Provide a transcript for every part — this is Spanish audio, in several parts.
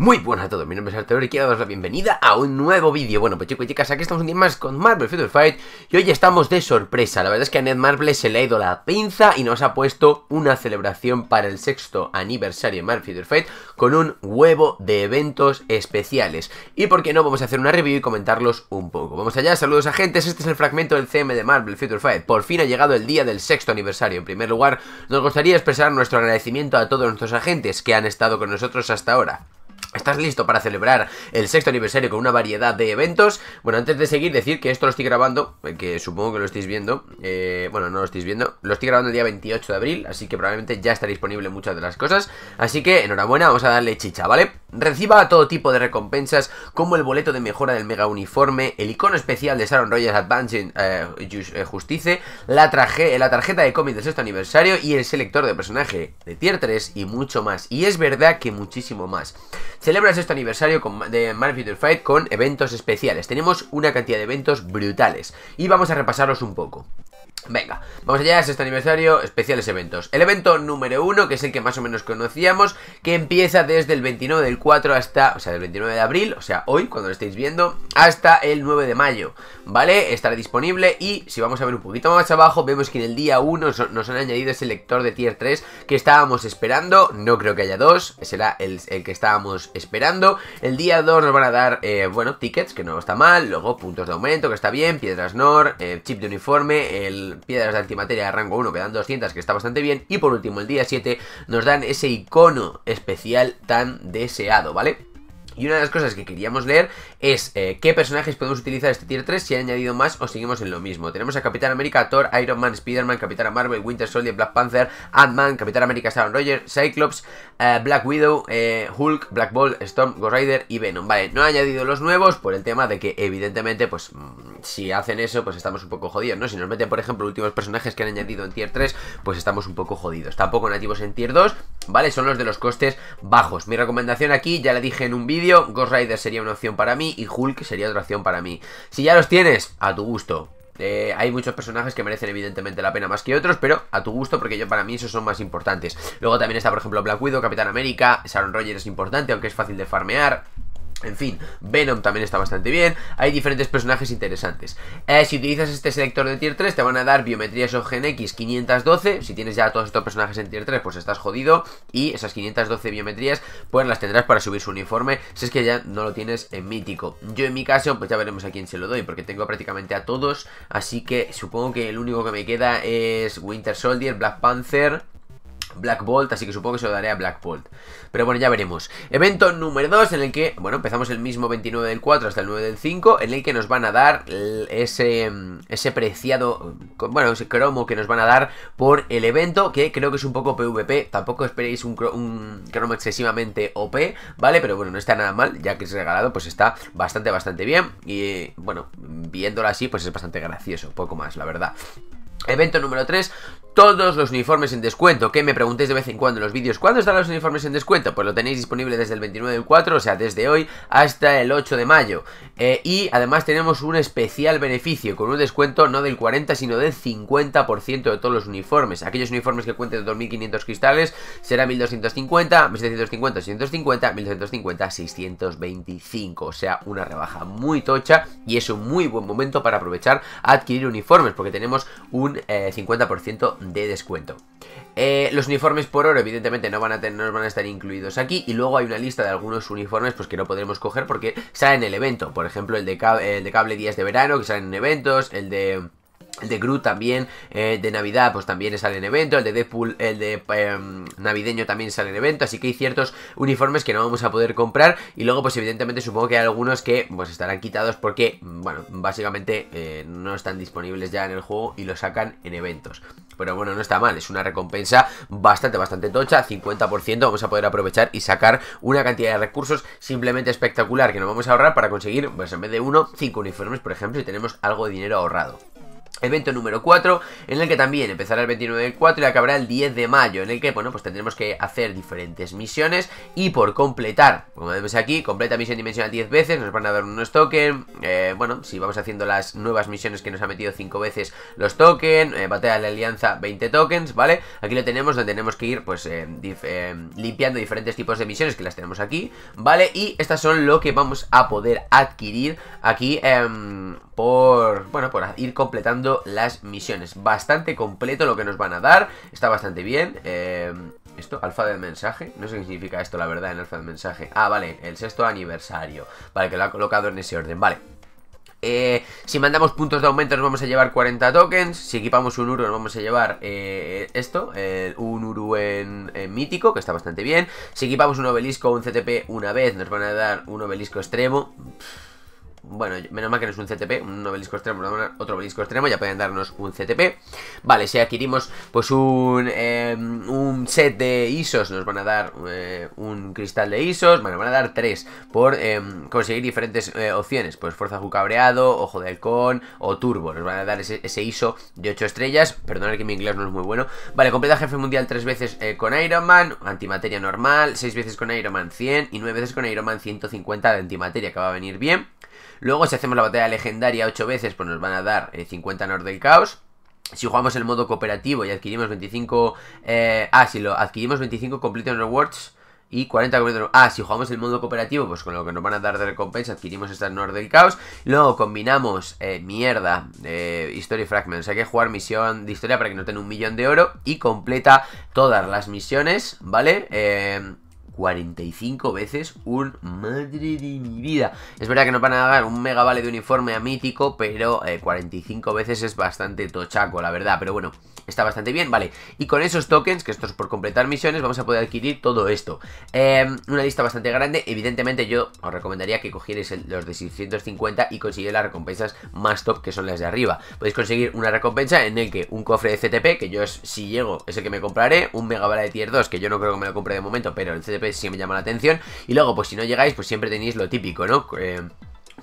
Muy buenas a todos, mi nombre es Arturo y quiero daros la bienvenida a un nuevo vídeo Bueno, pues chicos y chicas, aquí estamos un día más con Marvel Future Fight Y hoy estamos de sorpresa, la verdad es que a Ned Marvel se le ha ido la pinza Y nos ha puesto una celebración para el sexto aniversario de Marvel Future Fight Con un huevo de eventos especiales Y por qué no, vamos a hacer una review y comentarlos un poco Vamos allá, saludos agentes, este es el fragmento del CM de Marvel Future Fight Por fin ha llegado el día del sexto aniversario En primer lugar, nos gustaría expresar nuestro agradecimiento a todos nuestros agentes que han estado con nosotros hasta ahora ¿Estás listo para celebrar el sexto aniversario con una variedad de eventos? Bueno, antes de seguir, decir que esto lo estoy grabando, que supongo que lo estáis viendo, eh, bueno, no lo estáis viendo, lo estoy grabando el día 28 de abril, así que probablemente ya está disponible muchas de las cosas, así que enhorabuena, vamos a darle chicha, ¿vale? Reciba todo tipo de recompensas, como el boleto de mejora del mega uniforme, el icono especial de Sharon Rogers Advancing eh, eh, Justice, la, traje, la tarjeta de cómics del sexto aniversario y el selector de personaje de tier 3 y mucho más, y es verdad que muchísimo más. Celebras este aniversario con, de Man Future Fight con eventos especiales. Tenemos una cantidad de eventos brutales y vamos a repasarlos un poco. Venga, vamos allá, a este aniversario, especiales eventos. El evento número uno, que es el que más o menos conocíamos, que empieza desde el 29 del 4 hasta, o sea, del 29 de abril, o sea, hoy, cuando lo estéis viendo, hasta el 9 de mayo, ¿vale? Estará disponible y si vamos a ver un poquito más abajo, vemos que en el día 1 nos han añadido ese lector de tier 3 que estábamos esperando, no creo que haya dos, será el, que estábamos esperando. El día 2 nos van a dar, eh, bueno, tickets, que no está mal, luego puntos de aumento, que está bien, piedras NOR, eh, chip de uniforme, el piedras de antimateria de rango 1 que dan 200, que está bastante bien. Y por último, el día 7 nos dan ese icono especial tan deseado, ¿vale? Y una de las cosas que queríamos leer es eh, qué personajes podemos utilizar este tier 3, si ha añadido más o seguimos en lo mismo. Tenemos a Capitán América, Thor, Iron Man, Spider-Man, Capitana Marvel, Winter Soldier, Black Panther, Ant-Man, Capitán América, Sharon Rogers, Cyclops, eh, Black Widow, eh, Hulk, Black Ball, Storm, Ghost Rider y Venom. Vale, no ha añadido los nuevos por el tema de que evidentemente pues si hacen eso, pues estamos un poco jodidos, ¿no? Si nos meten, por ejemplo, últimos personajes que han añadido en tier 3, pues estamos un poco jodidos. Tampoco nativos en tier 2, ¿vale? Son los de los costes bajos. Mi recomendación aquí, ya la dije en un vídeo, Ghost Rider sería una opción para mí y Hulk sería otra opción para mí. Si ya los tienes, a tu gusto. Eh, hay muchos personajes que merecen evidentemente la pena más que otros, pero a tu gusto, porque yo para mí esos son más importantes. Luego también está, por ejemplo, Black Widow, Capitán América, Sharon Rogers es importante, aunque es fácil de farmear. En fin, Venom también está bastante bien. Hay diferentes personajes interesantes. Eh, si utilizas este selector de tier 3, te van a dar biometrías Gen X 512. Si tienes ya todos estos personajes en tier 3, pues estás jodido. Y esas 512 biometrías, pues las tendrás para subir su uniforme. Si es que ya no lo tienes en mítico. Yo en mi caso, pues ya veremos a quién se lo doy. Porque tengo prácticamente a todos. Así que supongo que el único que me queda es Winter Soldier, Black Panther. Black Bolt, así que supongo que se lo daré a Black Bolt. Pero bueno, ya veremos. Evento número 2 en el que, bueno, empezamos el mismo 29 del 4 hasta el 9 del 5, en el que nos van a dar ese, mm, ese preciado, bueno, ese cromo que nos van a dar por el evento, que creo que es un poco PvP, tampoco esperéis un, un cromo excesivamente OP, ¿vale? Pero bueno, no está nada mal, ya que es regalado, pues está bastante, bastante bien, y bueno, viéndolo así, pues es bastante gracioso, poco más, la verdad. Evento número 3 todos los uniformes en descuento. Que me preguntéis de vez en cuando en los vídeos, ¿cuándo están los uniformes en descuento? Pues lo tenéis disponible desde el 29 del 4, o sea, desde hoy hasta el 8 de mayo. Eh, y además tenemos un especial beneficio con un descuento no del 40, sino del 50% de todos los uniformes. Aquellos uniformes que cuenten 2.500 cristales será 1.250, 1.750, 650, 1.250, 625. O sea, una rebaja muy tocha y es un muy buen momento para aprovechar a adquirir uniformes porque tenemos un 50% eh, de descuento. Eh, los uniformes por oro, evidentemente, no van, a tener, no van a estar incluidos aquí. Y luego hay una lista de algunos uniformes pues, que no podremos coger porque salen en el evento. Por ejemplo, el de, el de cable días de verano, que salen en eventos. El de el de Groot también, eh, de Navidad pues también sale en evento, el de Deadpool, el de em, navideño también sale en evento, así que hay ciertos uniformes que no vamos a poder comprar y luego pues evidentemente supongo que hay algunos que pues estarán quitados porque, bueno, básicamente eh, no están disponibles ya en el juego y lo sacan en eventos. Pero bueno, no está mal, es una recompensa bastante, bastante tocha, 50% vamos a poder aprovechar y sacar una cantidad de recursos simplemente espectacular que nos vamos a ahorrar para conseguir, pues en vez de uno, cinco uniformes, por ejemplo, Y tenemos algo de dinero ahorrado. Evento número 4, en el que también empezará el 29 del 4 y acabará el 10 de mayo, en el que, bueno, pues tendremos que hacer diferentes misiones y por completar, como vemos aquí, completa misión dimensional 10 veces, nos van a dar unos tokens, eh, bueno, si vamos haciendo las nuevas misiones que nos ha metido 5 veces los tokens, eh, batalla de la alianza 20 tokens, ¿vale? Aquí lo tenemos donde tenemos que ir, pues, eh, limpiando diferentes tipos de misiones que las tenemos aquí, ¿vale? Y estas son lo que vamos a poder adquirir aquí em, por, bueno, por ir completando las misiones. Bastante completo lo que nos van a dar, está bastante bien. Em, ¿Esto? ¿Alfa del mensaje? No sé qué significa esto, la verdad, en alfa del mensaje. Ah, vale, el sexto aniversario. Vale, que lo ha colocado en ese orden, vale. Eh, si mandamos puntos de aumento nos vamos a llevar 40 tokens. Si equipamos un Uru nos vamos a llevar eh, esto, un Uru en, mítico, que está bastante bien. Si equipamos un obelisco o un CTP una vez nos van a dar un obelisco extremo. Bueno, menos mal que no es un CTP, un obelisco extremo, otro obelisco extremo, ya pueden darnos un CTP. Vale, si adquirimos pues un, em, un set de ISOs, nos van a dar eh, un cristal de ISOs, bueno, van a dar tres por em, conseguir diferentes eh, opciones, pues fuerza jucabreado, ojo de halcón o turbo, nos van a dar ese, ISO de 8 estrellas, perdonad que mi inglés no es muy bueno. Vale, completa jefe mundial tres veces eh, con Iron Man, antimateria normal, seis veces con Iron Man 100 y nueve veces con Iron Man 150 de antimateria, que va a venir bien. Luego, si hacemos la batalla legendaria 8 veces, pues nos van a dar 50 eh, Nord del Caos. Si jugamos el modo cooperativo y adquirimos 25... Eh, ah, si lo adquirimos 25 Complete Rewards y 40 Ah, si jugamos el modo cooperativo, pues con lo que nos van a dar de recompensa adquirimos estas Nord del Caos. Luego combinamos eh, mierda, historia y Fragments. Hay que jugar misión de historia para que no tenga un millón de oro y completa todas las misiones, ¿vale? Eh, 45 veces un madre de mi vida. Es verdad que no van a dar un mega vale de uniforme a mítico, pero 45 eh, veces es bastante tochaco, la verdad. Pero bueno, está bastante bien, vale. Y con esos tokens, que esto es por completar misiones, vamos a poder adquirir todo esto. Em, una lista bastante grande. Evidentemente yo os recomendaría que cogierais los de 650 y consiguierais las recompensas más top, que son las de arriba. Podéis conseguir una recompensa en el que un cofre de CTP, que yo si llego es el que me compraré, un mega vale de tier 2, que yo no creo que me lo compre de momento, pero el CTP si me llama la atención. Y luego, pues si no llegáis, pues siempre tenéis lo típico, ¿no? Eh,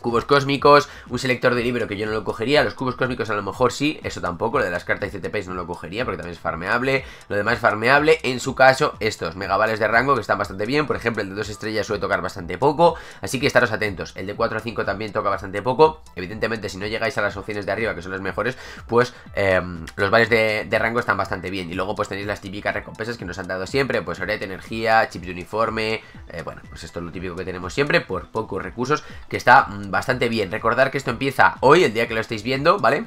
Cubos cósmicos, un selector de libro que yo no lo cogería, los cubos cósmicos a lo mejor sí, eso tampoco, lo de las cartas y ctp's no lo cogería porque también es farmeable, lo demás es farmeable, en su caso estos megavales de rango que están bastante bien, por ejemplo el de dos estrellas suele tocar bastante poco, así que estaros atentos, el de 4 a 5 también toca bastante poco, evidentemente si no llegáis a las opciones de arriba que son las mejores, pues em, los vales de, rango están bastante bien y luego pues tenéis las típicas recompensas que nos han dado siempre, pues orete, energía, chips de uniforme, eh, bueno pues esto es lo típico que tenemos siempre por pocos recursos que está bastante bien. Recordar que esto empieza hoy, el día que lo estáis viendo, ¿vale?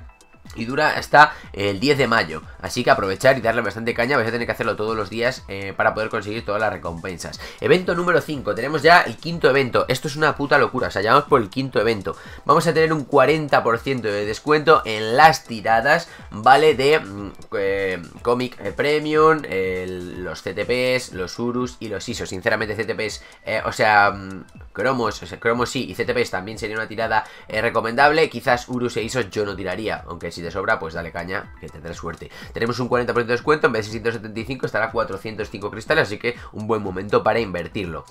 Y dura hasta el 10 de mayo. Así que aprovechar y darle bastante caña. Vais a tener que hacerlo todos los días eh, para poder conseguir todas las recompensas. Evento número 5. Tenemos ya el quinto evento. Esto es una puta locura. O sea, ya por el quinto evento. Vamos a tener un 40% de descuento en las tiradas, ¿vale? De mm, eh, cómic Premium, los CTPs, los Urus y los ISO. Sinceramente, CTPs, eh, mm, o sea, cromos, o cromos sí, y CTPs también sería una tirada recomendable. Quizás Urus e ISO yo no tiraría, aunque sí de sobra, pues dale caña, que tendrás suerte. Tenemos un 40% de descuento, en vez de 675 estará 405 cristales, así que un buen momento para invertirlo.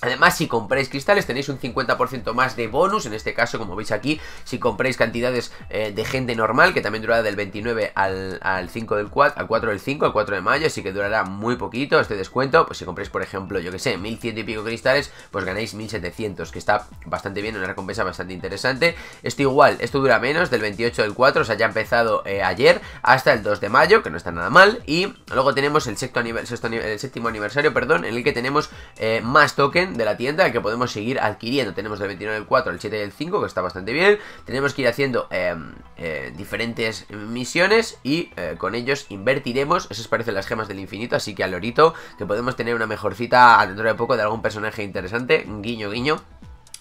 Además, si compráis cristales tenéis un 50% más de bonus, en este caso, como veis aquí, si compráis cantidades eh, de gente normal, que también durará del 29 al, 5 del 4, al 4 del 5, al 4 de mayo, así que durará muy poquito este descuento, pues si compráis, por ejemplo, yo que sé, 1100 y pico cristales, pues ganáis 1700, que está bastante bien, una recompensa bastante interesante. Esto igual, esto dura menos, del 28 del 4, o sea, ya ha empezado eh, ayer, hasta el 2 de mayo, que no está nada mal, y luego tenemos el, sexto el séptimo aniversario, perdón, en el que tenemos eh, más tokens, de la tienda que podemos seguir adquiriendo. Tenemos el 29 el 4, el 7 y el 5, que está bastante bien. Tenemos que ir haciendo em, eh, diferentes misiones y eh, con ellos invertiremos, esas parecen las gemas del infinito, así que al lorito que podemos tener una mejorcita dentro de poco de algún personaje interesante. Guiño, guiño.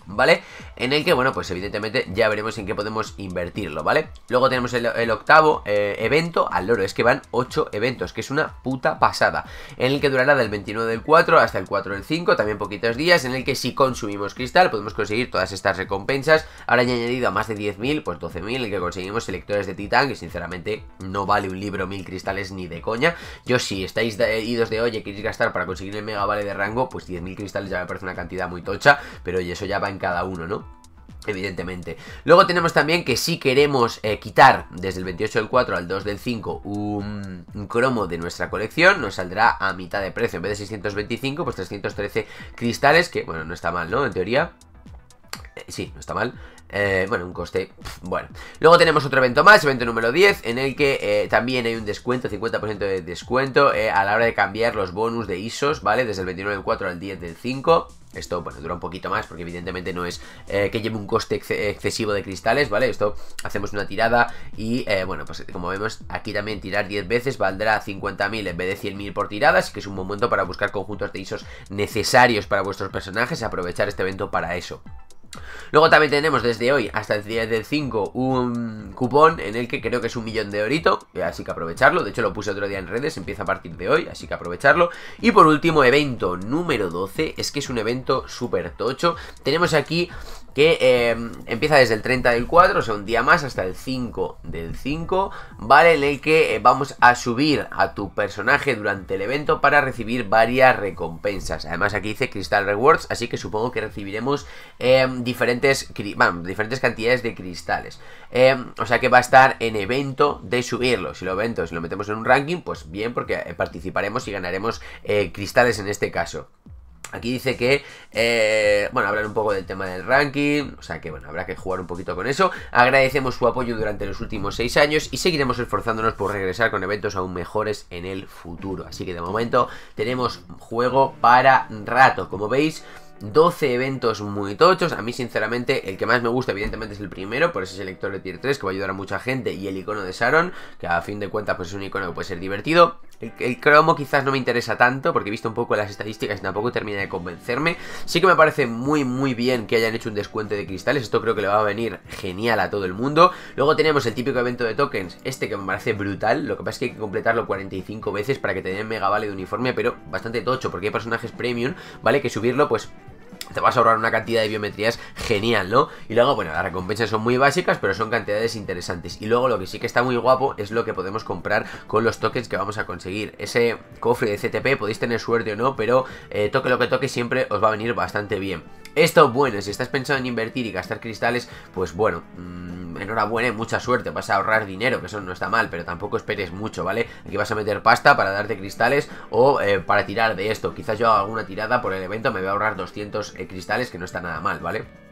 ¿vale? En el que, bueno, pues evidentemente ya veremos en qué podemos invertirlo, ¿vale? Luego tenemos el, octavo eh, evento al loro, es que van 8 eventos, que es una puta pasada, en el que durará del 29 del 4 hasta el 4 del 5, también poquitos días, en el que si consumimos cristal podemos conseguir todas estas recompensas, ahora ya añadido a más de 10.000, pues 12.000, en el que conseguimos selectores de titán, que sinceramente no vale un libro 1.000 cristales ni de coña, yo si estáis de, idos de hoy y queréis gastar para conseguir el mega vale de rango, pues 10.000 cristales ya me parece una cantidad muy tocha, pero y eso ya va cada uno, ¿no? evidentemente. Luego tenemos también que si queremos eh, quitar desde el 28 del 4 al 2 del 5 un, cromo de nuestra colección, nos saldrá a mitad de precio. En vez de 625, pues 313 cristales, que bueno, no está mal, ¿no? En teoría. Eh, sí, no está mal. Eh, bueno, un coste, bueno Luego tenemos otro evento más, evento número 10 En el que eh, también hay un descuento 50% de descuento eh, a la hora de cambiar Los bonus de ISOs, ¿vale? Desde el 29 del 4 al 10 del 5 esto, bueno, dura un poquito más porque evidentemente no es que lleve un coste excesivo de cristales, ¿vale? Esto hacemos una tirada y, bueno, pues como vemos aquí también tirar 10 veces valdrá 50.000 en vez de 100.000 por tirada, así que es un momento para buscar conjuntos de ISOs necesarios para vuestros personajes, aprovechar este evento para eso. Luego también tenemos desde hoy hasta el día del 5 un cupón en el que creo que es un millón de orito, eh, así que aprovecharlo. De hecho lo puse otro día en redes, empieza a partir de hoy, así que aprovecharlo. Y por último, evento número 12, es que es un evento súper tocho. Tenemos aquí que em, empieza desde el 30 del 4, o sea, un día más, hasta el 5 del 5, ¿vale? En el que eh, vamos a subir a tu personaje durante el evento para recibir varias recompensas. Además, aquí dice Crystal Rewards, así que supongo que recibiremos em, diferentes, diferentes cantidades de cristales. Em, o sea que va a estar en evento de subirlo. Si lo evento, si lo metemos en un ranking, pues bien, porque eh, participaremos y ganaremos eh, cristales en este caso. Aquí dice que, eh, bueno, hablar un poco del tema del ranking, o sea que, bueno, habrá que jugar un poquito con eso. Agradecemos su apoyo durante los últimos seis años y seguiremos esforzándonos por regresar con eventos aún mejores en el futuro. Así que de momento tenemos juego para rato. Como veis, 12 eventos muy tochos. A mí, sinceramente, el que más me gusta, evidentemente, es el primero, por ese selector de tier 3 que va a ayudar a mucha gente y el icono de Sharon, que a fin de cuentas pues, es un icono que puede ser divertido. El, cromo quizás no me interesa tanto porque he visto un poco las estadísticas y tampoco termina de convencerme. Sí que me parece muy muy bien que hayan hecho un descuento de cristales, esto creo que le va a venir genial a todo el mundo. Luego tenemos el típico evento de tokens, este que me parece brutal, lo que pasa es que hay que completarlo 45 veces para que te den mega vale de uniforme, pero bastante tocho porque hay personajes premium, ¿vale? Que subirlo pues te vas a ahorrar una cantidad de biometrías genial, ¿no? Y luego, bueno, las recompensas son muy básicas, pero son cantidades interesantes. Y luego lo que sí que está muy guapo es lo que podemos comprar con los tokens que vamos a conseguir. Ese cofre de CTP podéis tener suerte o no, pero eh, toque lo que toque siempre os va a venir bastante bien. Esto, bueno, si estás pensando en invertir y gastar cristales, pues bueno... Mm, enhorabuena y mucha suerte, vas a ahorrar dinero, que eso no está mal, pero tampoco esperes mucho, ¿vale? Aquí vas a meter pasta para darte cristales o eh, para tirar de esto, quizás yo haga alguna tirada por el evento, me voy a ahorrar 200 eh, cristales, que no está nada mal, ¿vale?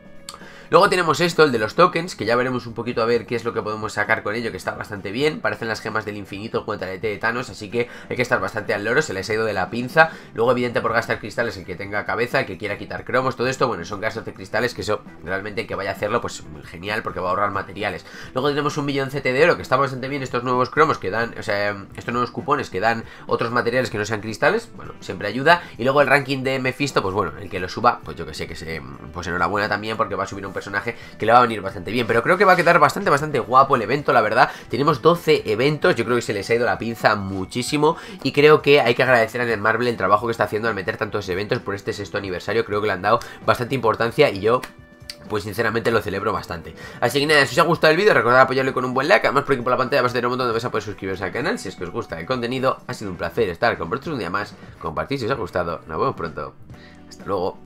Luego tenemos esto, el de los tokens, que ya veremos un poquito a ver qué es lo que podemos sacar con ello, que está bastante bien. Parecen las gemas del infinito contra el de Thanos, así que hay que estar bastante al loro, se les ha ido de la pinza. Luego, evidente, por gastar cristales, el que tenga cabeza, el que quiera quitar cromos, todo esto, bueno, son gastos de cristales que eso realmente que vaya a hacerlo, pues genial, porque va a ahorrar materiales. Luego tenemos un millón de oro, que está bastante bien estos nuevos cromos que dan, o sea, estos nuevos cupones que dan otros materiales que no sean cristales, bueno, siempre ayuda. Y luego el ranking de Mephisto, pues bueno, el que lo suba, pues yo que sé, que se, pues enhorabuena también porque va a subir un personaje que le va a venir bastante bien. Pero creo que va a quedar bastante, bastante guapo el evento, la verdad. Tenemos 12 eventos, yo creo que se les ha ido la pinza muchísimo. Y creo que hay que agradecer a Marvel el trabajo que está haciendo al meter tantos eventos por este sexto aniversario. Creo que le han dado bastante importancia y yo pues sinceramente lo celebro bastante. Así que nada, si os ha gustado el vídeo, recordad apoyarlo con un buen like. Además, por por la pantalla vas a tener un montón de veces a poder suscribiros al canal si es que os gusta el contenido. Ha sido un placer estar con vosotros un día más. Compartid si os ha gustado. Nos vemos pronto. Hasta luego.